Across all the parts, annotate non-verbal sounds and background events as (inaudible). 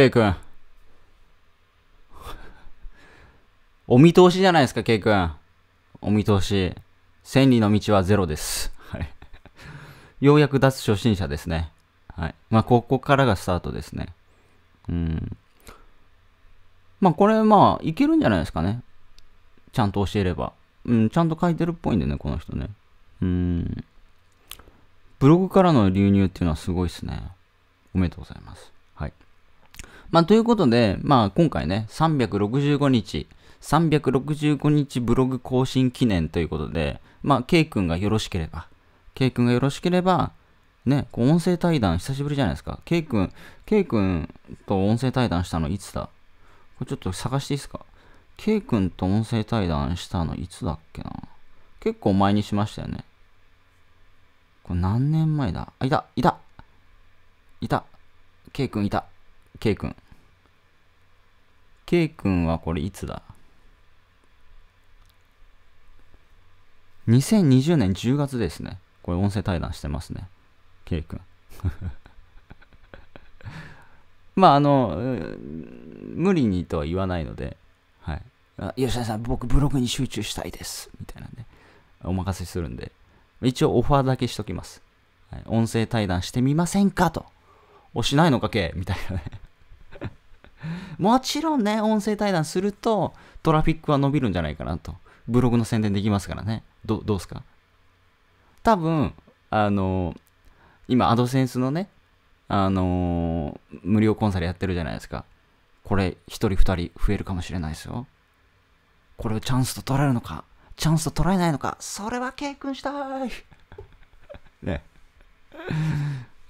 イ君。(laughs) お見通しじゃないですか、イ君。お見通し。千里の道はゼロです。はい。(laughs) ようやく脱初心者ですね。はい。まあ、ここからがスタートですね。うん。まあ、これ、まあ、いけるんじゃないですかね。ちゃんと教えれば。うん、ちゃんと書いてるっぽいんでね、この人ね。うん。ブログからの流入っていうのはすごいっすね。おめでとうございます。はい。まあ、ということで、まあ、今回ね、365日、365日ブログ更新記念ということで、まあ、イ君がよろしければ、イ君がよろしければ、ね、こう音声対談久しぶりじゃないですか。イ君、イ君と音声対談したのいつだこれちょっと探していいですかイ君と音声対談したのいつだっけな結構前にしましたよね。これ何年前だあ、いたいたいたイ君いたイ君。K 君はこれいつだ ?2020 年10月ですね。これ音声対談してますね。K 君。(laughs) まあ、あの、無理にとは言わないので、はい。吉田さん、僕ブログに集中したいです。みたいなんで、お任せするんで、一応オファーだけしときます。はい、音声対談してみませんかと。おしないのか、K? みたいなね。もちろんね、音声対談すると、トラフィックは伸びるんじゃないかなと。ブログの宣伝できますからね。ど、どうすか多分、あの、今、アドセンスのね、あの無料コンサルやってるじゃないですか。これ、1人2人増えるかもしれないですよ。これをチャンスと捉えるのか、チャンスと捉えないのか、それは警訓したい (laughs) ね。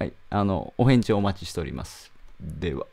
はい、あの、お返事をお待ちしております。では。